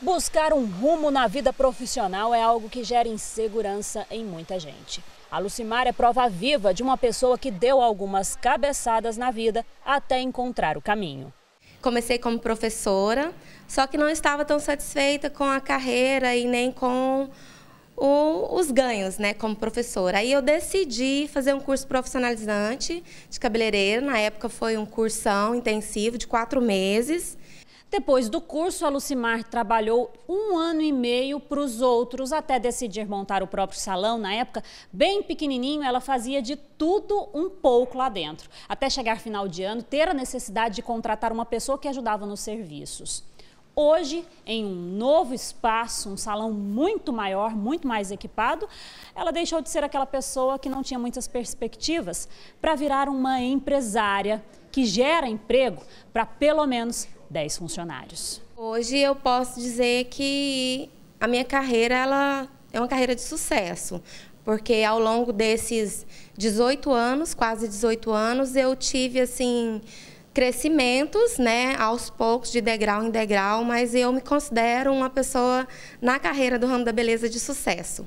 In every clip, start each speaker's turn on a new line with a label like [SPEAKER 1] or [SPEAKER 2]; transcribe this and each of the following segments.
[SPEAKER 1] Buscar um rumo na vida profissional é algo que gera insegurança em muita gente. A Lucimar é prova viva de uma pessoa que deu algumas cabeçadas na vida até encontrar o caminho. Comecei como professora, só que não estava tão
[SPEAKER 2] satisfeita com a carreira e nem com o, os ganhos, né, como professora. Aí eu decidi fazer um curso profissionalizante de cabeleireira. Na época foi
[SPEAKER 1] um cursão intensivo de quatro meses. Depois do curso, a Lucimar trabalhou um ano e meio para os outros até decidir montar o próprio salão. Na época, bem pequenininho, ela fazia de tudo um pouco lá dentro, até chegar final de ano, ter a necessidade de contratar uma pessoa que ajudava nos serviços. Hoje, em um novo espaço, um salão muito maior, muito mais equipado, ela deixou de ser aquela pessoa que não tinha muitas perspectivas para virar uma empresária que gera emprego para pelo menos 10 funcionários. Hoje eu posso
[SPEAKER 2] dizer que a minha carreira ela é uma carreira de sucesso, porque ao longo desses 18 anos, quase 18 anos, eu tive assim crescimentos, né, aos poucos, de degrau em degrau, mas eu me considero
[SPEAKER 1] uma pessoa na carreira do ramo da beleza de sucesso.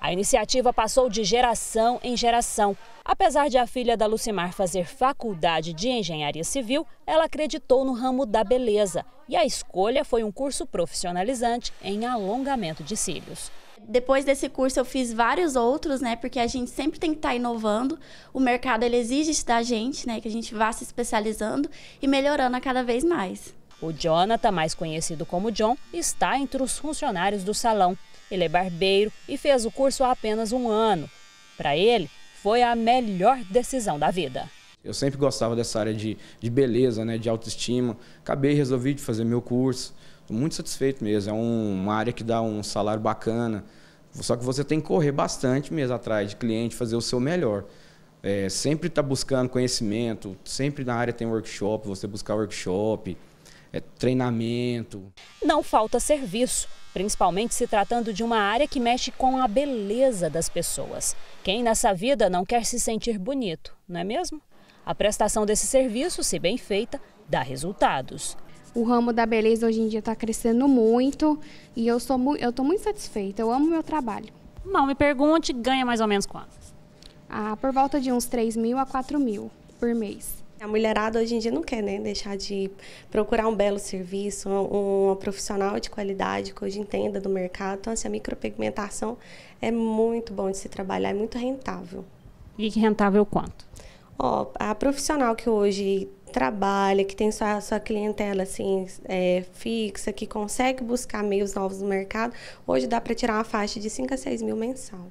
[SPEAKER 1] A iniciativa passou de geração em geração. Apesar de a filha da Lucimar fazer faculdade de engenharia civil, ela acreditou no ramo da beleza e a escolha foi um curso profissionalizante em alongamento de cílios. Depois desse curso eu fiz vários outros, né?
[SPEAKER 2] Porque a gente sempre tem que estar tá inovando. O mercado ele exige da gente, né? Que a gente vá se
[SPEAKER 1] especializando e melhorando a cada vez mais. O Jonathan, mais conhecido como John, está entre os funcionários do salão. Ele é barbeiro e fez o curso há apenas um ano. Para ele, foi a melhor decisão da vida. Eu sempre gostava dessa área de, de beleza, né, de autoestima. Acabei resolvi de fazer meu curso. Estou muito satisfeito mesmo. É um, uma área que dá um salário bacana. Só que você tem que correr bastante mesmo atrás de cliente, fazer o seu melhor. É, sempre está buscando conhecimento, sempre na área tem workshop, você buscar workshop, é, treinamento. Não falta serviço, principalmente se tratando de uma área que mexe com a beleza das pessoas. Quem nessa vida não quer se sentir bonito, não é mesmo? A prestação desse serviço, se bem feita, dá resultados.
[SPEAKER 2] O ramo da beleza hoje em dia está crescendo muito e eu estou eu muito satisfeita, eu amo meu trabalho.
[SPEAKER 1] Não me pergunte, ganha mais ou menos quanto?
[SPEAKER 2] Ah, por volta de uns 3 mil a 4 mil por mês. A mulherada hoje em dia não quer né, deixar de procurar um belo serviço, um, um profissional de qualidade que hoje entenda do mercado. Então, assim, a micropigmentação é muito bom de se trabalhar, é muito rentável.
[SPEAKER 1] E rentável quanto?
[SPEAKER 2] Ó, a profissional que hoje trabalha, que tem sua, sua clientela assim, é, fixa, que consegue buscar
[SPEAKER 1] meios novos no mercado, hoje dá para tirar uma faixa de 5 a 6 mil mensal.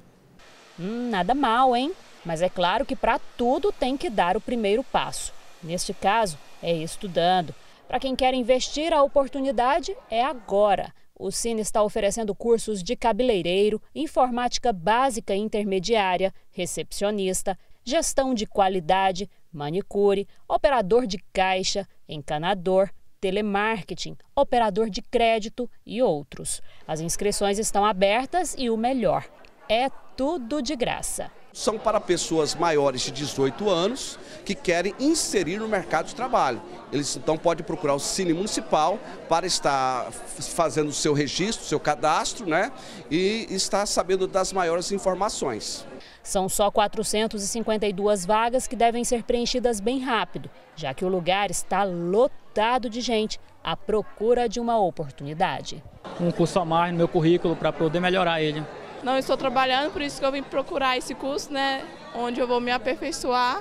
[SPEAKER 1] Hum, nada mal, hein? Mas é claro que para tudo tem que dar o primeiro passo. Neste caso, é estudando. Para quem quer investir, a oportunidade é agora. O Cine está oferecendo cursos de cabeleireiro, informática básica e intermediária, recepcionista, gestão de qualidade, manicure, operador de caixa, encanador, telemarketing, operador de crédito e outros. As inscrições estão abertas e o melhor: é tudo de graça são para pessoas maiores de 18 anos que querem inserir no mercado de trabalho. Eles então podem procurar o Cine Municipal para estar fazendo o seu registro, seu cadastro, né? E estar sabendo das maiores informações. São só 452 vagas que devem ser preenchidas bem rápido, já que o lugar está lotado de gente à procura de uma oportunidade.
[SPEAKER 2] Um curso a mais no meu currículo para poder melhorar ele não estou trabalhando, por isso que eu vim procurar esse curso, né, onde eu vou me aperfeiçoar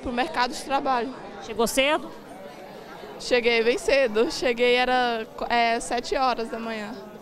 [SPEAKER 2] para o mercado de trabalho. Chegou
[SPEAKER 1] cedo? Cheguei bem cedo, cheguei era é, 7 horas da manhã.